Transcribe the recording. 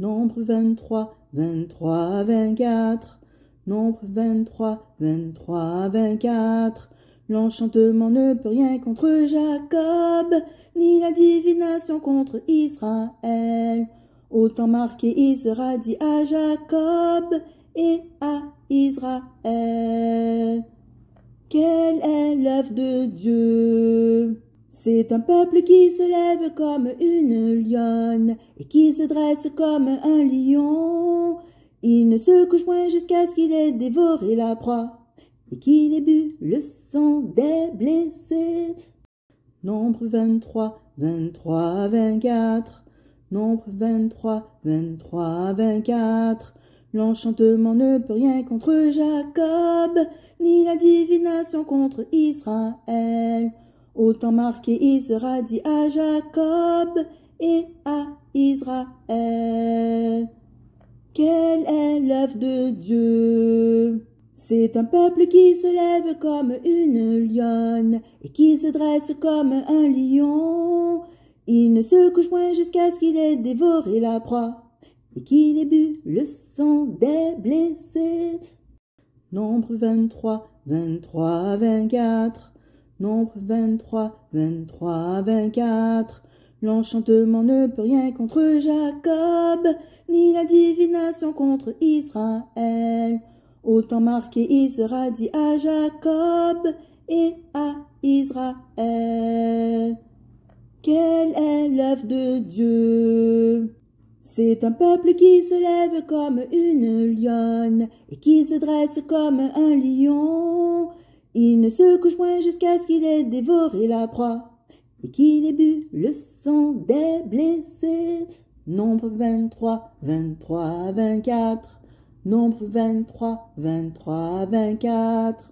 Nombre 23, 23, 24. Nombre 23, 23, 24. L'enchantement ne peut rien contre Jacob, ni la divination contre Israël. Autant marqué, il sera dit à Jacob et à Israël. Quelle est l'œuvre de Dieu c'est un peuple qui se lève comme une lionne et qui se dresse comme un lion. Il ne se couche point jusqu'à ce qu'il ait dévoré la proie et qu'il ait bu le sang des blessés. Nombre vingt-trois, 23, vingt-quatre. Nombre 23, vingt-quatre. L'enchantement ne peut rien contre Jacob, ni la divination contre Israël. Autant marqué, il sera dit à Jacob et à Israël. Quelle est l'œuvre de Dieu C'est un peuple qui se lève comme une lionne et qui se dresse comme un lion. Il ne se couche point jusqu'à ce qu'il ait dévoré la proie et qu'il ait bu le sang des blessés. Nombre 23, 23, 24. Nombre 23, 23, 24. L'enchantement ne peut rien contre Jacob, ni la divination contre Israël. Autant marqué, il sera dit à Jacob et à Israël. Quelle est l'œuvre de Dieu C'est un peuple qui se lève comme une lionne et qui se dresse comme un lion. Il ne se couche point jusqu'à ce qu'il ait dévoré la proie et qu'il ait bu le sang des blessés. Nombre vingt-trois, vingt-trois, vingt-quatre, Nombre vingt-trois, vingt-trois, vingt-quatre.